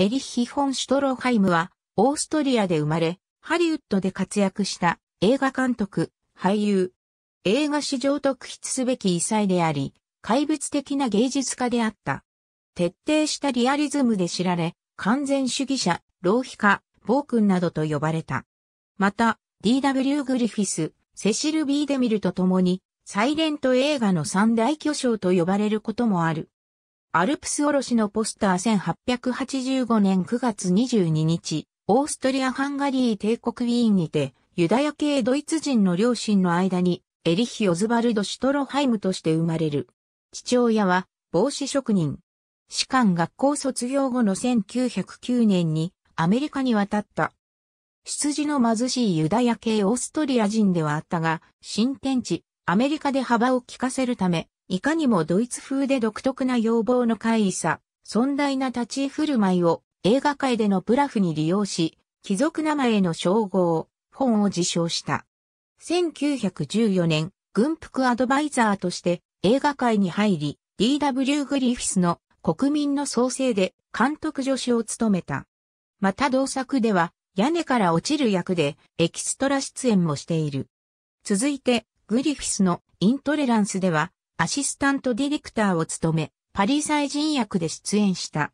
エリッヒ・フォン・シュトロハイムは、オーストリアで生まれ、ハリウッドで活躍した映画監督、俳優。映画史上特筆すべき異彩であり、怪物的な芸術家であった。徹底したリアリズムで知られ、完全主義者、浪費家、暴君などと呼ばれた。また、D.W. グリフィス、セシル・ビーデミルと共に、サイレント映画の三大巨匠と呼ばれることもある。アルプスおろしのポスター1885年9月22日、オーストリア・ハンガリー帝国ウィーンにて、ユダヤ系ドイツ人の両親の間に、エリヒ・オズバルド・シュトロハイムとして生まれる。父親は、帽子職人。士官学校卒業後の1909年に、アメリカに渡った。出自の貧しいユダヤ系オーストリア人ではあったが、新天地、アメリカで幅を利かせるため、いかにもドイツ風で独特な要望の怪異さ、尊大な立ち振る舞いを映画界でのブラフに利用し、貴族名前の称号、本を自称した。1914年、軍服アドバイザーとして映画界に入り、D.W. グリフィスの国民の創生で監督助手を務めた。また同作では屋根から落ちる役でエキストラ出演もしている。続いてグリフィスのイントレランスではアシスタントディレクターを務め、パリサイ人役で出演した。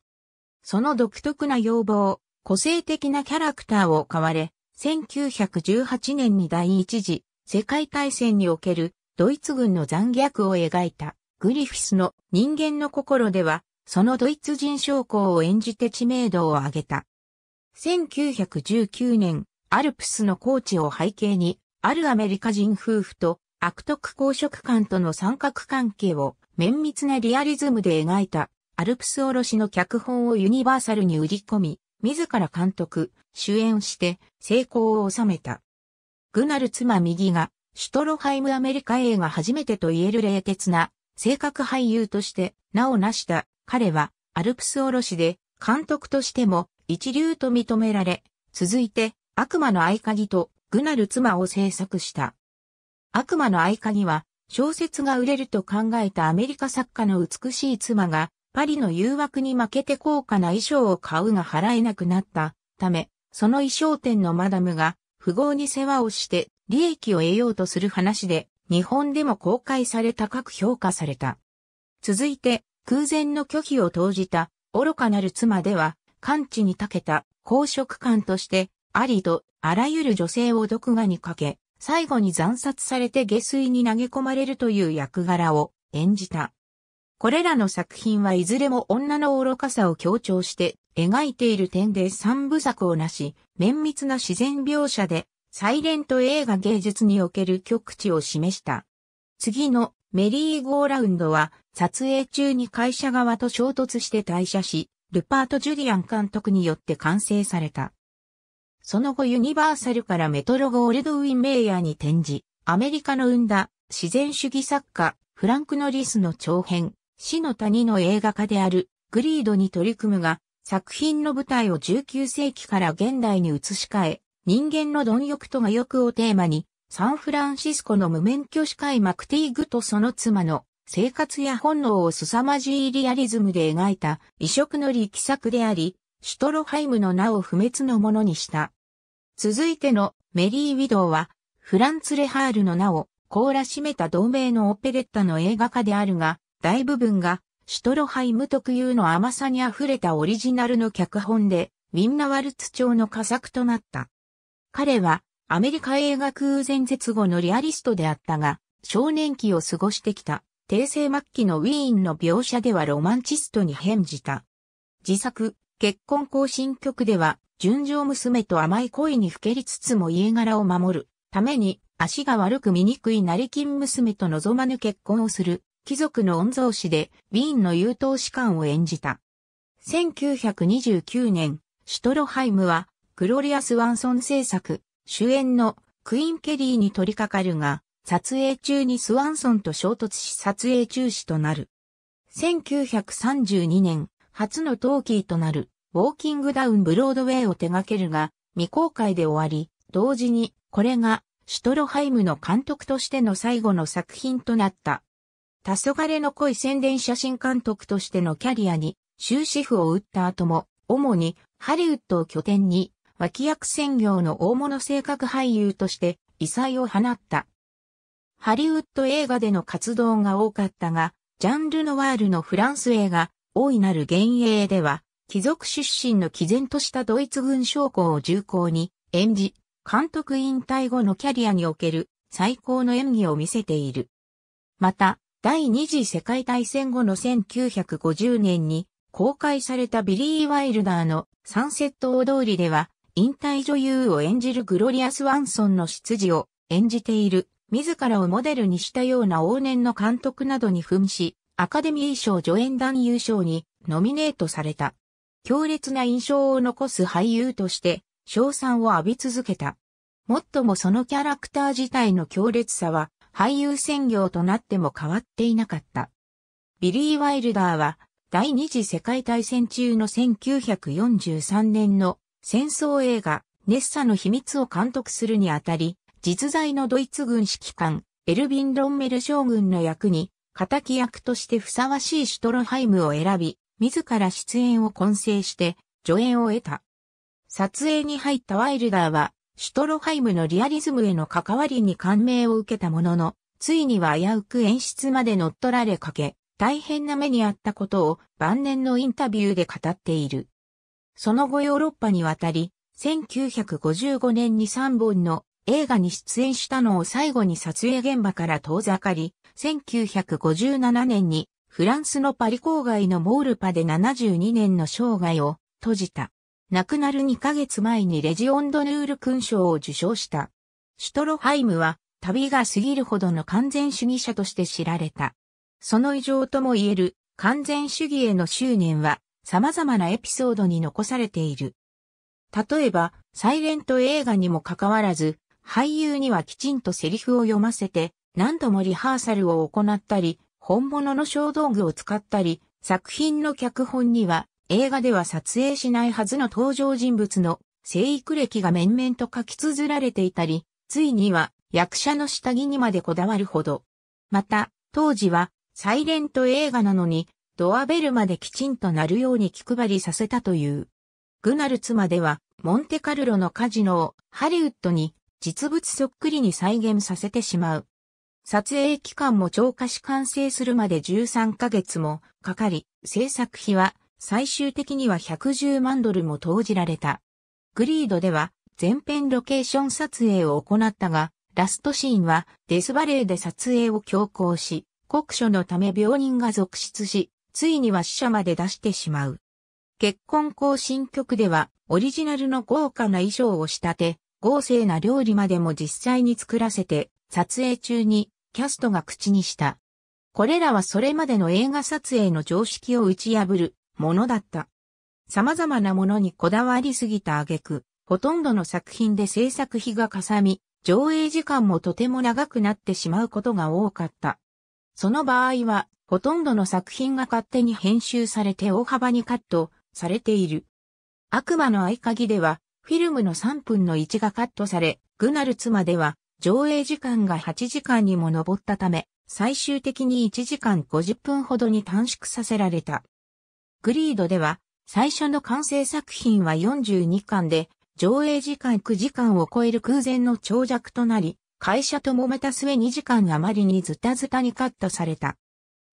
その独特な要望、個性的なキャラクターを買われ、1918年に第一次世界大戦におけるドイツ軍の残虐を描いたグリフィスの人間の心では、そのドイツ人将校を演じて知名度を上げた。1919年、アルプスの高地を背景に、あるアメリカ人夫婦と悪徳公職官との三角関係を綿密なリアリズムで描いたアルプスおろしの脚本をユニバーサルに売り込み、自ら監督、主演して成功を収めた。グナル妻右がシュトロハイムアメリカ映画初めてと言える冷徹な性格俳優として名を成した彼はアルプスおろしで監督としても一流と認められ、続いて悪魔の合鍵とグナル妻を制作した。悪魔の合鍵は、小説が売れると考えたアメリカ作家の美しい妻が、パリの誘惑に負けて高価な衣装を買うが払えなくなったため、その衣装店のマダムが、富豪に世話をして、利益を得ようとする話で、日本でも公開され高く評価された。続いて、空前の拒否を投じた、愚かなる妻では、感知に長けた、公職官として、ありと、あらゆる女性を毒画にかけ、最後に惨殺されて下水に投げ込まれるという役柄を演じた。これらの作品はいずれも女の愚かさを強調して描いている点で三部作をなし、綿密な自然描写でサイレント映画芸術における極地を示した。次のメリーゴーラウンドは撮影中に会社側と衝突して退社し、ルパート・ジュリアン監督によって完成された。その後ユニバーサルからメトロゴールドウィン・メイヤーに転じ、アメリカの生んだ自然主義作家、フランク・ノリスの長編、死の谷の映画化である、グリードに取り組むが、作品の舞台を19世紀から現代に移し替え、人間の貪欲と我欲をテーマに、サンフランシスコの無免許司会マクティーグとその妻の生活や本能を凄まじいリアリズムで描いた異色の力作であり、シュトロハイムの名を不滅のものにした。続いてのメリー・ウィドウは、フランツ・レハールの名を凍らしめた同名のオペレッタの映画化であるが、大部分がシュトロハイム特有の甘さに溢れたオリジナルの脚本で、ウィンナワルツ調の佳作となった。彼は、アメリカ映画空前絶後のリアリストであったが、少年期を過ごしてきた、帝政末期のウィーンの描写ではロマンチストに変じた。自作、結婚行進曲では、純情娘と甘い恋にふけりつつも家柄を守るために、足が悪く醜い成金娘と望まぬ結婚をする、貴族の御曹司で、ウィーンの優等士官を演じた。1929年、シュトロハイムは、グロリアス・ワンソン制作、主演のクイーン・ケリーに取り掛かるが、撮影中にスワンソンと衝突し撮影中止となる。1932年、初のトーキーとなる、ウォーキングダウンブロードウェイを手掛けるが、未公開で終わり、同時に、これが、シュトロハイムの監督としての最後の作品となった。黄昏の恋宣伝写真監督としてのキャリアに終止符を打った後も、主にハリウッドを拠点に脇役専業の大物性格俳優として異彩を放った。ハリウッド映画での活動が多かったが、ジャンルノワールのフランス映画、大いなる幻影では、貴族出身の毅然としたドイツ軍将校を重厚に演じ、監督引退後のキャリアにおける最高の演技を見せている。また、第二次世界大戦後の1950年に公開されたビリー・ワイルダーのサンセット大通りでは、引退女優を演じるグロリアス・ワンソンの執事を演じている、自らをモデルにしたような往年の監督などに扮し、アカデミー賞助演男優賞にノミネートされた。強烈な印象を残す俳優として、称賛を浴び続けた。もっともそのキャラクター自体の強烈さは、俳優専業となっても変わっていなかった。ビリー・ワイルダーは、第二次世界大戦中の1943年の戦争映画、ネッサの秘密を監督するにあたり、実在のドイツ軍指揮官、エルヴィン・ロンメル将軍の役に敵役としてふさわしいシュトロハイムを選び、自ら出演を混成して助演を得た。撮影に入ったワイルダーは、シュトロハイムのリアリズムへの関わりに感銘を受けたものの、ついには危うく演出まで乗っ取られかけ、大変な目にあったことを晩年のインタビューで語っている。その後ヨーロッパに渡り、1955年に3本の映画に出演したのを最後に撮影現場から遠ざかり、1957年にフランスのパリ郊外のモールパで72年の生涯を閉じた。亡くなる2ヶ月前にレジオンドヌール勲章を受賞した。シュトロハイムは旅が過ぎるほどの完全主義者として知られた。その異常とも言える完全主義への執念は様々なエピソードに残されている。例えば、サイレント映画にもかかわらず、俳優にはきちんとセリフを読ませて、何度もリハーサルを行ったり、本物の小道具を使ったり、作品の脚本には映画では撮影しないはずの登場人物の生育歴が面々と書き綴られていたり、ついには役者の下着にまでこだわるほど。また、当時はサイレント映画なのに、ドアベルまできちんとなるように気配りさせたという。グナルツまでは、モンテカルロのカジノをハリウッドに実物そっくりに再現させてしまう。撮影期間も超過し完成するまで13ヶ月もかかり、制作費は最終的には110万ドルも投じられた。グリードでは全編ロケーション撮影を行ったが、ラストシーンはデスバレーで撮影を強行し、酷暑のため病人が続出し、ついには死者まで出してしまう。結婚行進曲ではオリジナルの豪華な衣装を仕立て、豪勢な料理までも実際に作らせて、撮影中にキャストが口にした。これらはそれまでの映画撮影の常識を打ち破るものだった。様々なものにこだわりすぎた挙句、ほとんどの作品で制作費がかさみ、上映時間もとても長くなってしまうことが多かった。その場合は、ほとんどの作品が勝手に編集されて大幅にカットされている。悪魔の合鍵では、フィルムの3分の1がカットされ、グナルツでは上映時間が8時間にも上ったため、最終的に1時間50分ほどに短縮させられた。グリードでは、最初の完成作品は42巻で、上映時間9時間を超える空前の長尺となり、会社と揉めた末2時間余りにズタズタにカットされた。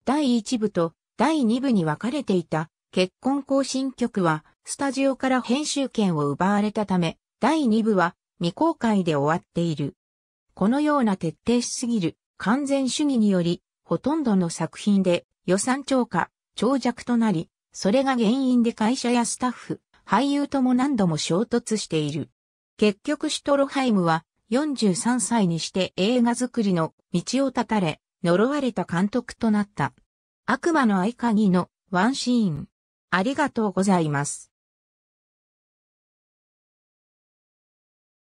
第1部と第2部に分かれていた結婚更新曲は、スタジオから編集権を奪われたため、第2部は未公開で終わっている。このような徹底しすぎる完全主義により、ほとんどの作品で予算超過、長弱となり、それが原因で会社やスタッフ、俳優とも何度も衝突している。結局シュトロハイムは43歳にして映画作りの道を断たれ、呪われた監督となった。悪魔の合鍵のワンシーン。ありがとうございます。